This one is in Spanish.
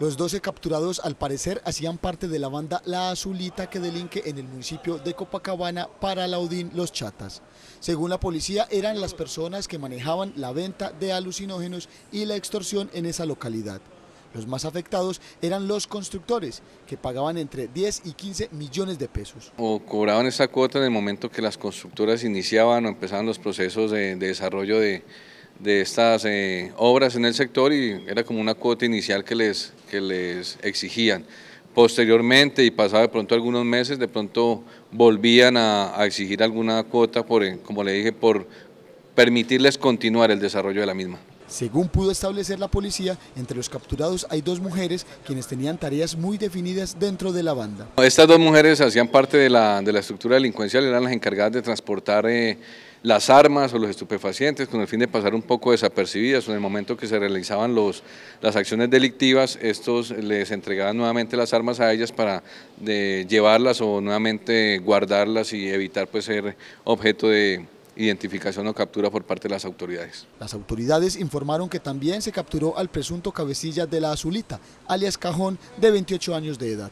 Los 12 capturados al parecer hacían parte de la banda La Azulita que delinque en el municipio de Copacabana para Laudín Los Chatas. Según la policía eran las personas que manejaban la venta de alucinógenos y la extorsión en esa localidad. Los más afectados eran los constructores, que pagaban entre 10 y 15 millones de pesos. O cobraban esa cuota en el momento que las constructoras iniciaban o empezaban los procesos de, de desarrollo de, de estas eh, obras en el sector y era como una cuota inicial que les, que les exigían. Posteriormente y pasado de pronto algunos meses, de pronto volvían a, exigir alguna cuota, por, eh, como le dije, por permitirles continuar el desarrollo de la misma. Según pudo establecer la policía, entre los capturados hay dos mujeres quienes tenían tareas muy definidas dentro de la banda. Estas dos mujeres hacían parte de la, estructura delincuencial, eran las encargadas de transportar... Eh, las armas o los estupefacientes con el fin de pasar un poco desapercibidas. En el momento que se realizaban los, las acciones delictivas, estos les entregaban nuevamente las armas a ellas para eh, llevarlas o nuevamente guardarlas y evitar pues, ser objeto de identificación o captura por parte de las autoridades. Las autoridades informaron que también se capturó al presunto cabecilla de la Azulita, alias Cajón, de 28 años de edad.